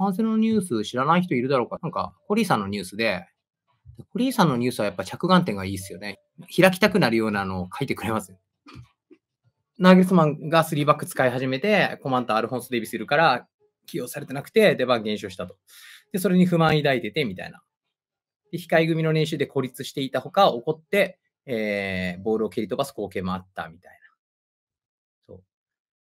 反省のニュース知らない人いるだろうか。なんか、コリーさんのニュースで、コリーさんのニュースはやっぱ着眼点がいいですよね。開きたくなるようなのを書いてくれます。ナーゲルスマンが3バック使い始めて、コマンターアルフォンス・デイビスいるから、起用されてなくて、出番減少したと。で、それに不満抱いてて、みたいな。で、控え組の練習で孤立していたほか、怒って、えー、ボールを蹴り飛ばす光景もあった、みたいな。そう。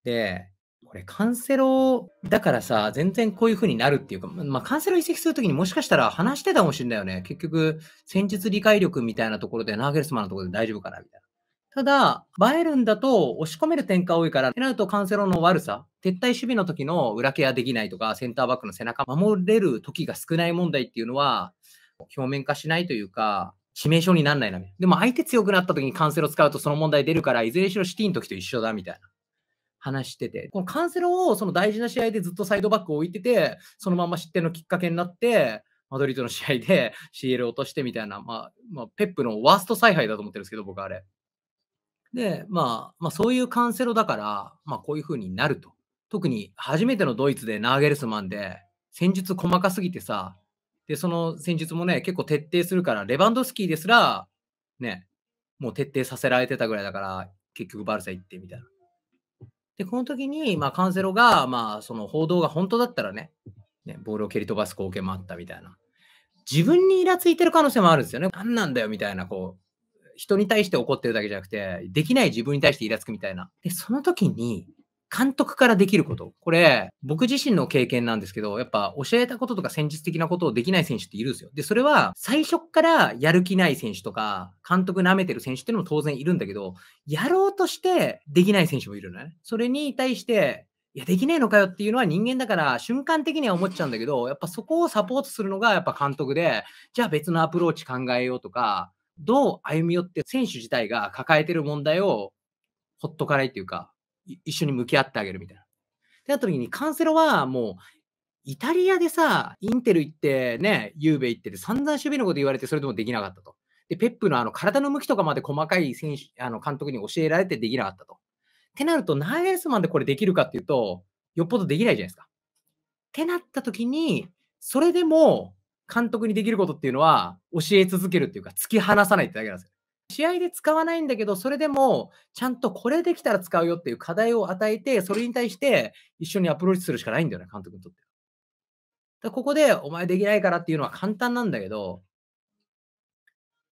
で、これカンセロだからさ、全然こういう風になるっていうか、まあ、カンセロ移籍するときにもしかしたら話してたかもしれないよね。結局、戦術理解力みたいなところで、ナーゲルスマンのところで大丈夫かなみたいな。ただ、バえエルンだと押し込める展開多いから、ってなるとカンセロの悪さ、撤退守備の時の裏ケアできないとか、センターバックの背中守れる時が少ない問題っていうのは、表面化しないというか、致命傷になんないな。でも相手強くなった時にカンセロ使うとその問題出るから、いずれにしろシティの時と一緒だみたいな。話してて、このカンセロをその大事な試合でずっとサイドバックを置いてて、そのまま失点のきっかけになって、マドリードの試合で CL 落としてみたいな、まあ、まあ、ペップのワースト采配だと思ってるんですけど、僕あれ。で、まあ、まあ、そういうカンセロだから、まあ、こういう風になると。特に初めてのドイツでナーゲルスマンで、戦術細かすぎてさ、で、その戦術もね、結構徹底するから、レバンドスキーですら、ね、もう徹底させられてたぐらいだから、結局バルサ行ってみたいな。で、この時に、まあ、カンセロが、まあ、その報道が本当だったらね、ね、ボールを蹴り飛ばす光景もあったみたいな。自分にイラついてる可能性もあるんですよね。何なんだよみたいな、こう、人に対して怒ってるだけじゃなくて、できない自分に対してイラつくみたいな。で、その時に、監督からできること。これ、僕自身の経験なんですけど、やっぱ教えたこととか戦術的なことをできない選手っているんですよ。で、それは最初からやる気ない選手とか、監督舐めてる選手っていうのも当然いるんだけど、やろうとしてできない選手もいるのね。それに対して、いや、できねえのかよっていうのは人間だから瞬間的には思っちゃうんだけど、やっぱそこをサポートするのがやっぱ監督で、じゃあ別のアプローチ考えようとか、どう歩み寄って選手自体が抱えてる問題をほっとかないっていうか、一緒に向き合ってあげるみたいな。ってなった時に、カンセロはもう、イタリアでさ、インテル行ってね、ゆうべ行ってて、散々守備のこと言われて、それでもできなかったと。で、ペップのあの体の向きとかまで細かい選手あの監督に教えられてできなかったと。ってなると、ナイスマンでこれできるかっていうと、よっぽどできないじゃないですか。ってなった時に、それでも監督にできることっていうのは、教え続けるっていうか、突き放さないってだけなんですよ。試合で使わないんだけど、それでも、ちゃんとこれできたら使うよっていう課題を与えて、それに対して一緒にアプローチするしかないんだよね、監督にとってだここで、お前できないからっていうのは簡単なんだけど、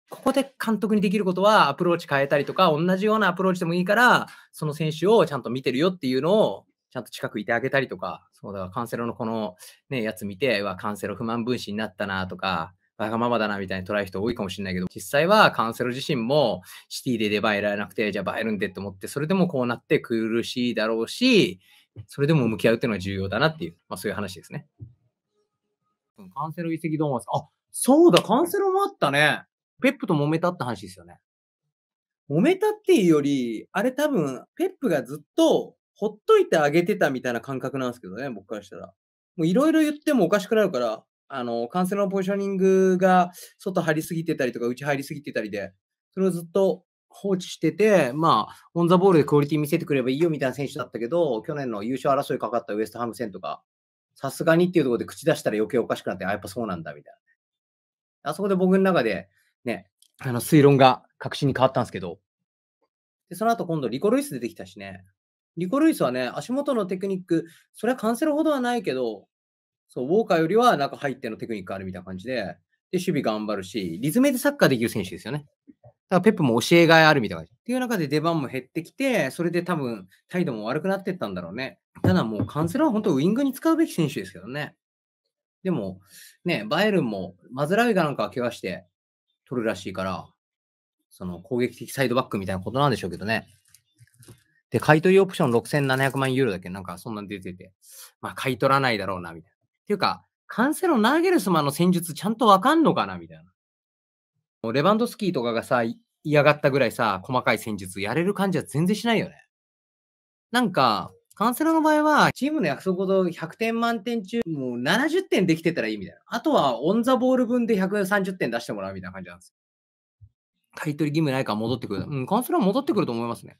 ここで監督にできることはアプローチ変えたりとか、同じようなアプローチでもいいから、その選手をちゃんと見てるよっていうのを、ちゃんと近くいてあげたりとか、そうだ、カンセロのこのね、やつ見て、はカンセロ不満分子になったなとか、わがままだなみたいに捉える人多いかもしれないけど、実際はカウンセル自身もシティで出番得られなくて、じゃあ映えるんでって思って、それでもこうなって苦しいだろうし、それでも向き合うっていうのは重要だなっていう、まあそういう話ですね。カウンセル遺跡どう思いますかあ、そうだ、カウンセルもあったね。ペップと揉めたって話ですよね。揉めたっていうより、あれ多分、ペップがずっとほっといてあげてたみたいな感覚なんですけどね、僕からしたら。もういろいろ言ってもおかしくなるから、あの、感染のポジショニングが外張りすぎてたりとか、内張りすぎてたりで、それをずっと放置してて、まあ、オン・ザ・ボールでクオリティ見せてくればいいよみたいな選手だったけど、去年の優勝争いかかったウエストハム戦とか、さすがにっていうところで口出したら余計おかしくなって、あ、やっぱそうなんだみたいな。あそこで僕の中で、ね、あの推論が確信に変わったんですけど、でその後今度リコ・ルイス出てきたしね、リコ・ルイスはね、足元のテクニック、それはカンセルほどはないけど、そう、ウォーカーよりは中入ってのテクニックあるみたいな感じで、で、守備頑張るし、リズムでサッカーできる選手ですよね。だからペップも教えがいあるみたいな感じ。っていう中で出番も減ってきて、それで多分態度も悪くなってったんだろうね。ただもうカンセラは本当ウイングに使うべき選手ですけどね。でも、ね、バイエルンもマズラウイガなんかは怪我して取るらしいから、その攻撃的サイドバックみたいなことなんでしょうけどね。で、買い取りオプション6700万ユーロだけなんかそんなに出てて、まあ買い取らないだろうな、みたいな。ていうか、カンセロ・ナーゲルスマンの戦術ちゃんとわかんのかなみたいな。レバンドスキーとかがさ、嫌がったぐらいさ、細かい戦術やれる感じは全然しないよね。なんか、カンセロの場合は、チームの約束と100点満点中、もう70点できてたらいいみたいな。あとは、オンザボール分で130点出してもらうみたいな感じなんですよ。買イ取ル義務ないから戻ってくる。うん、カンセロは戻ってくると思いますね。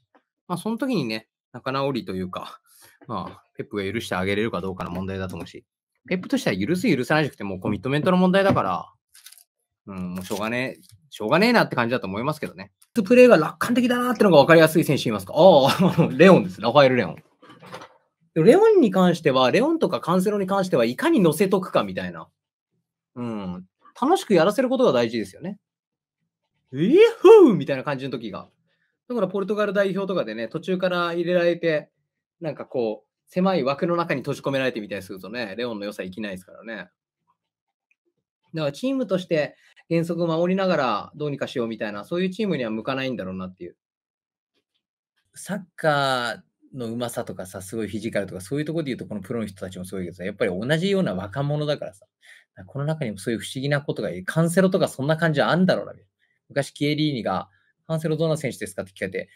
まあ、その時にね、仲直りというか、まあ、ペップが許してあげれるかどうかの問題だと思うし。ペップとしては許す許さないじゃなくて、もうコミットメントの問題だから、うん、もうしょうがねえ、しょうがねえなって感じだと思いますけどね。プレーが楽観的だなってのが分かりやすい選手いますかああ、レオンです。ラファエル・レオン。レオンに関しては、レオンとかカンセロに関しては、いかに乗せとくかみたいな。うん。楽しくやらせることが大事ですよね。イー、フーみたいな感じの時が。だから、ポルトガル代表とかでね、途中から入れられて、なんかこう、狭い枠の中に閉じ込められてみたりするとね、レオンの良さ生きないですからね。だからチームとして原則を守りながらどうにかしようみたいな、そういうチームには向かないんだろうなっていう。サッカーのうまさとかさ、すごいフィジカルとか、そういうところで言うと、このプロの人たちもすごいけどさ、やっぱり同じような若者だからさ、らこの中にもそういう不思議なことがいる。カンセロとかそんな感じはあんだろうな。昔、キエリーニが、カンセロどんな選手ですかって聞かれて、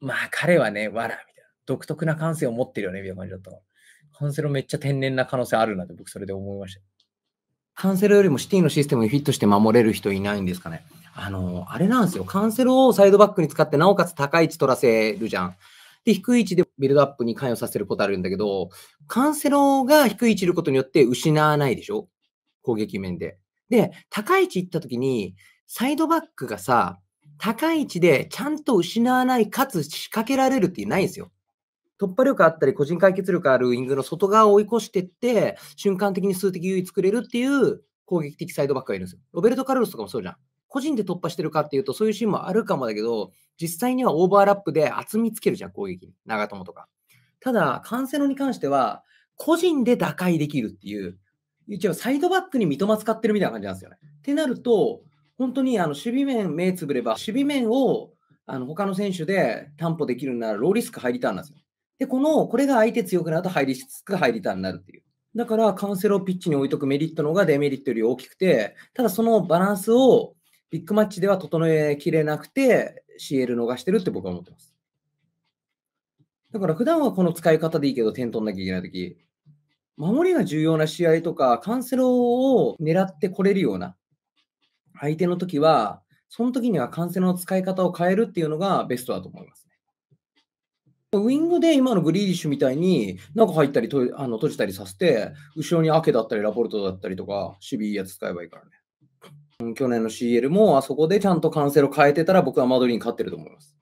まあ彼はね、わら、みたいな。独特な感性を持ってるよね、みたいな感じだったら。カンセロめっちゃ天然な可能性あるなって僕それで思いました。カンセロよりもシティのシステムにフィットして守れる人いないんですかね。あの、あれなんですよ。カンセロをサイドバックに使って、なおかつ高い位置取らせるじゃん。で、低い位置でビルドアップに関与させることあるんだけど、カンセロが低い位置いることによって失わないでしょ攻撃面で。で、高い位置行った時に、サイドバックがさ、高い位置でちゃんと失わない、かつ仕掛けられるってないんですよ。突破力あったり、個人解決力あるウィングの外側を追い越していって、瞬間的に数的優位作れるっていう攻撃的サイドバックがいるんですよ。ロベルト・カルロスとかもそうじゃん。個人で突破してるかっていうと、そういうシーンもあるかもだけど、実際にはオーバーラップで厚みつけるじゃん、攻撃に。長友とか。ただ、カンセノに関しては、個人で打開できるっていう、一応サイドバックに三笘使ってるみたいな感じなんですよね。ってなると、本当にあの守備面目つぶれば、守備面をあの他の選手で担保できるならローリスク入りたんですよ。で、この、これが相手強くなると入りしつつ入りたになるっていう。だから、カウンセルをピッチに置いとくメリットの方がデメリットより大きくて、ただそのバランスをビッグマッチでは整えきれなくて、CL 逃してるって僕は思ってます。だから普段はこの使い方でいいけど、点取んなきゃいけないとき、守りが重要な試合とか、カウンセルを狙ってこれるような相手の時は、その時にはカウンセルの使い方を変えるっていうのがベストだと思います。ウィングで今のグリーリッシュみたいに、中入ったりとあの閉じたりさせて、後ろにアケだったり、ラポルトだったりとか、守備いいやつ使えばいいからね。去年の CL も、あそこでちゃんとカンセル変えてたら、僕はマドリーに勝ってると思います。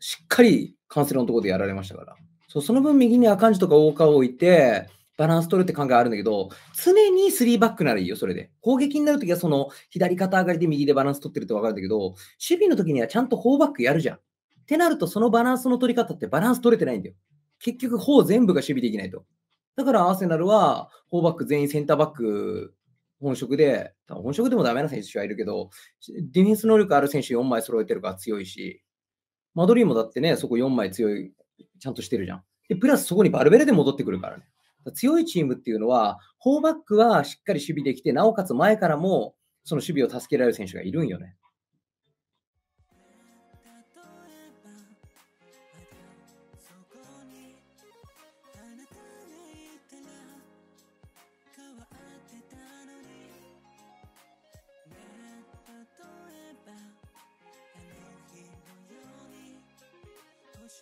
しっかりカンセルのところでやられましたから。そうその分、右にアカンジとかカーを置いて、バランス取るって考えあるんだけど、常に3バックならいいよ、それで。攻撃になるときは、その左肩上がりで右でバランス取ってるって分かるんだけど、守備のときにはちゃんと4バックやるじゃん。ってなると、そのバランスの取り方ってバランス取れてないんだよ。結局、方全部が守備できないと。だから、アーセナルは、4バック全員センターバック本職で、本職でもダメな選手はいるけど、ディフェンス能力ある選手4枚揃えてるから強いし、マドリーもだってね、そこ4枚強い、ちゃんとしてるじゃん。で、プラスそこにバルベルで戻ってくるからね。強いチームっていうのは、4バックはしっかり守備できて、なおかつ前からもその守備を助けられる選手がいるんよね。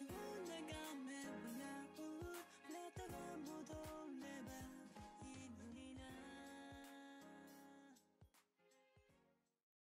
to